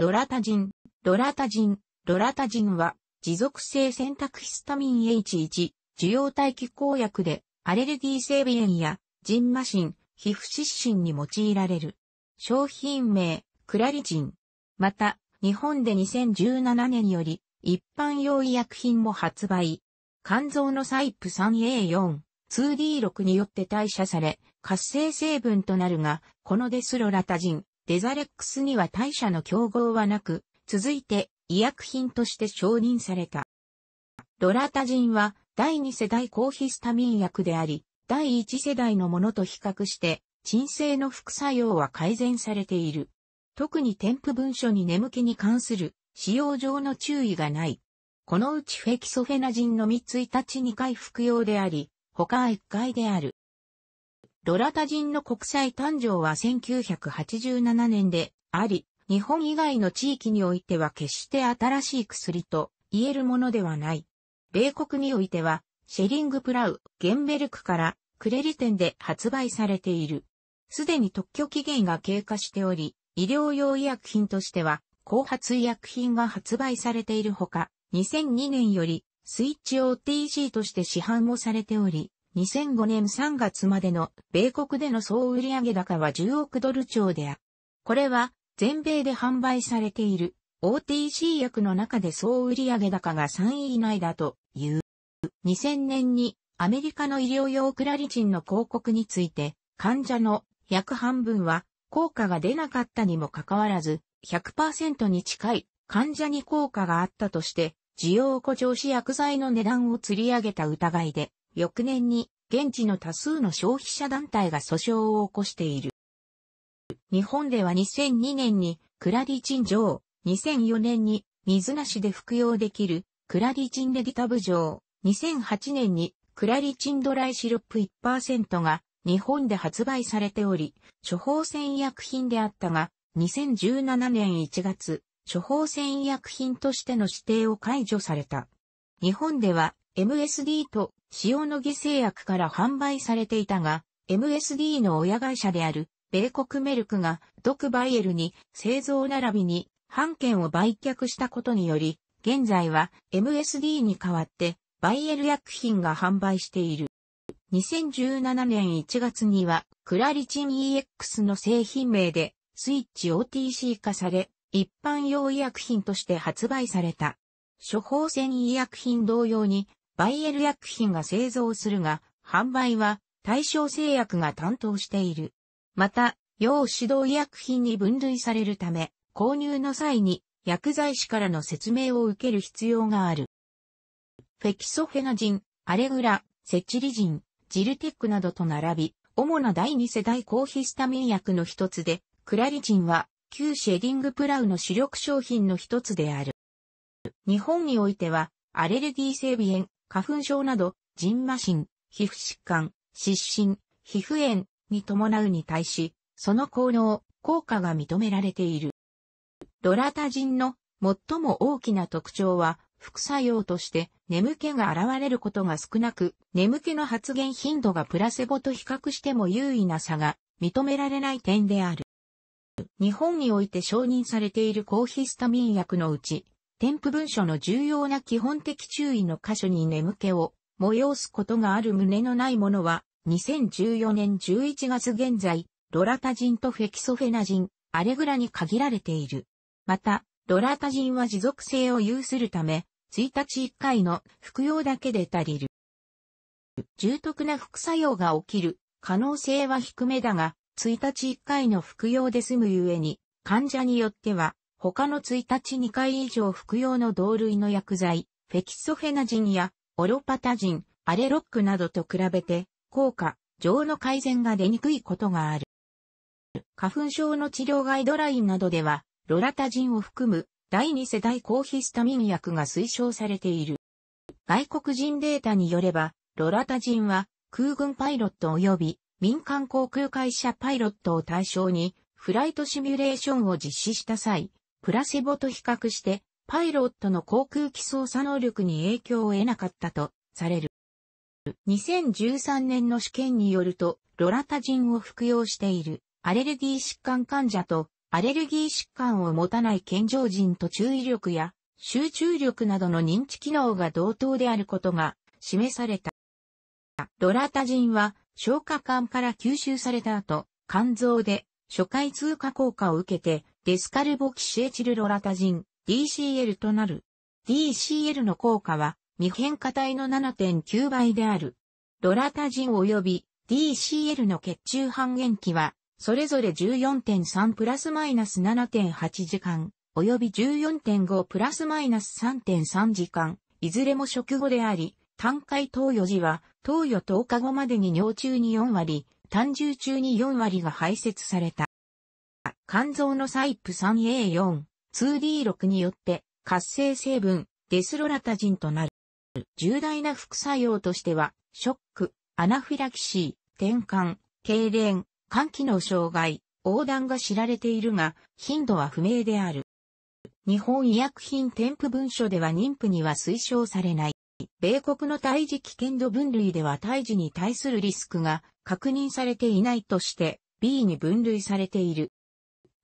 ロラタジン、ロラタジン、ロラタジンは、持続性選択ヒスタミン H1、受容体気候薬で、アレルギー性鼻炎や、ジンマシン、皮膚湿疹に用いられる。商品名、クラリジン。また、日本で2017年より、一般用医薬品も発売。肝臓のサイプ 3A4、2D6 によって代謝され、活性成分となるが、このデスロラタジン、デザレックスには大社の競合はなく、続いて医薬品として承認された。ロラタジンは第2世代抗ヒスタミン薬であり、第1世代のものと比較して、鎮静の副作用は改善されている。特に添付文書に眠気に関する使用上の注意がない。このうちフェキソフェナジンの3つ1日2回服用であり、他は1回である。ロラタ人の国際誕生は1987年であり、日本以外の地域においては決して新しい薬と言えるものではない。米国においては、シェリングプラウ、ゲンベルクからクレリテンで発売されている。すでに特許期限が経過しており、医療用医薬品としては、後発医薬品が発売されているほか、2002年より、スイッチ OTC として市販もされており、2005年3月までの米国での総売上高は10億ドル超である。これは全米で販売されている OTC 薬の中で総売上高が3位以内だという。2000年にアメリカの医療用クラリチンの広告について患者の約半分は効果が出なかったにもかかわらず100%に近い患者に効果があったとして需要を誇張し薬剤の値段を釣り上げた疑いで翌年に現地の多数の消費者団体が訴訟を起こしている。日本では2002年にクラディチン錠、2004年に水なしで服用できるクラディチンレディタブ上、2008年にクラリチンドライシロップ1%が日本で発売されており、処方箋医薬品であったが、2017年1月、処方箋医薬品としての指定を解除された。日本では MSD と塩野義製薬から販売されていたが、MSD の親会社である、米国メルクが、ドクバイエルに製造並びに、半券を売却したことにより、現在は MSD に代わって、バイエル薬品が販売している。2017年1月には、クラリチン EX の製品名で、スイッチ OTC 化され、一般用医薬品として発売された。処方箋医薬品同様に、バイエル薬品が製造するが、販売は対象製薬が担当している。また、要指導医薬品に分類されるため、購入の際に薬剤師からの説明を受ける必要がある。フェキソフェナジン、アレグラ、セチリジン、ジルテックなどと並び、主な第2世代抗ヒスタミン薬の一つで、クラリジンは旧シェディングプラウの主力商品の一つである。日本においては、アレルギー性鼻炎、花粉症など、人麻疹、皮膚疾患、湿疹、皮膚炎に伴うに対し、その効能、効果が認められている。ロラタジンの最も大きな特徴は、副作用として眠気が現れることが少なく、眠気の発現頻度がプラセボと比較しても優位な差が認められない点である。日本において承認されている抗ヒスタミン薬のうち、添付文書の重要な基本的注意の箇所に眠気を催すことがある胸のないものは、2014年11月現在、ロラタジンとフェキソフェナジン、アレグラに限られている。また、ロラタジンは持続性を有するため、1日1回の服用だけで足りる。重篤な副作用が起きる可能性は低めだが、1日1回の服用で済むゆえに、患者によっては他の1日2回以上服用の同類の薬剤、フェキソフェナジンやオロパタジン、アレロックなどと比べて、効果、上の改善が出にくいことがある。花粉症の治療ガイドラインなどでは、ロラタジンを含む第2世代抗ヒスタミン薬が推奨されている。外国人データによれば、ロラタジンは空軍パイロット及び民間航空会社パイロットを対象にフライトシミュレーションを実施した際、プラセボと比較して、パイロットの航空機操作能力に影響を得なかったとされる。2013年の試験によると、ロラタジンを服用しているアレルギー疾患患者とアレルギー疾患を持たない健常人と注意力や集中力などの認知機能が同等であることが示された。ロラタジンは消化管から吸収された後、肝臓で初回通過効果を受けてデスカルボキシエチルロラタジン、DCL となる。DCL の効果は、未変化体の7.9倍である。ロラタジン及び DCL の血中半減期は、それぞれ14.3プラスマイナス7.8時間、及び14.5プラスマイナス3.3時間、いずれも食後であり、単回投与時は、投与10日後までに尿中に4割、単重中に4割が排泄された。肝臓のサイプ 3A4、2D6 によって活性成分、デスロラタジンとなる。重大な副作用としては、ショック、アナフィラキシー、転換、痙攣、肝機能障害、横断が知られているが、頻度は不明である。日本医薬品添付文書では妊婦には推奨されない。米国の胎児危険度分類では胎児に対するリスクが確認されていないとして B に分類されている。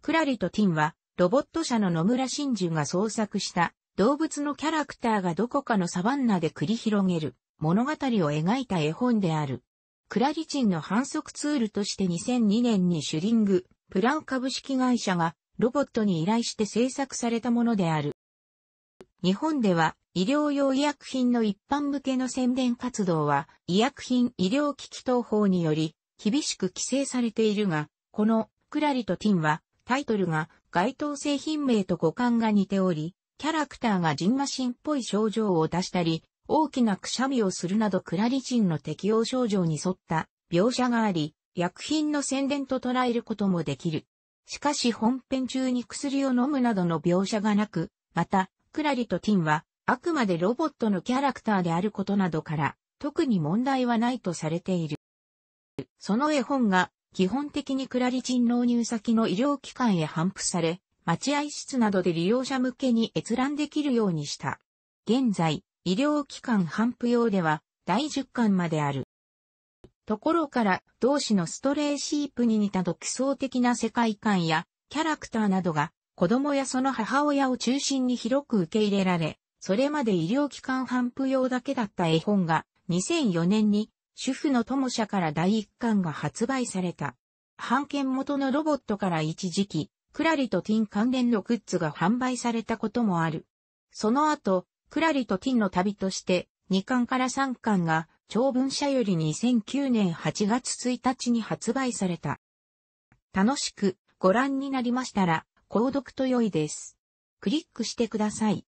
クラリとティンは、ロボット社の野村真珠が創作した動物のキャラクターがどこかのサバンナで繰り広げる物語を描いた絵本である。クラリチンの反則ツールとして2002年にシュリング、プラン株式会社がロボットに依頼して制作されたものである。日本では医療用医薬品の一般向けの宣伝活動は医薬品医療機器等法により厳しく規制されているが、このクラリとティンはタイトルが該当製品名と五感が似ており、キャラクターがジンマシンっぽい症状を出したり、大きなくしゃみをするなどクラリチンの適応症状に沿った描写があり、薬品の宣伝と捉えることもできる。しかし本編中に薬を飲むなどの描写がなく、また、クラリとティンは、あくまでロボットのキャラクターであることなどから、特に問題はないとされている。その絵本が基本的にクラリチン納入先の医療機関へ反布され、待合室などで利用者向けに閲覧できるようにした。現在、医療機関反布用では、第10巻まである。ところから、同氏のストレーシープに似た独創的な世界観や、キャラクターなどが、子供やその母親を中心に広く受け入れられ、それまで医療機関反布用だけだった絵本が、2004年に主婦の友社から第1巻が発売された。版権元のロボットから一時期、クラリとティン関連のグッズが販売されたこともある。その後、クラリとティンの旅として、2巻から3巻が、長文社より2009年8月1日に発売された。楽しくご覧になりましたら、購読と良いです。クリックしてください。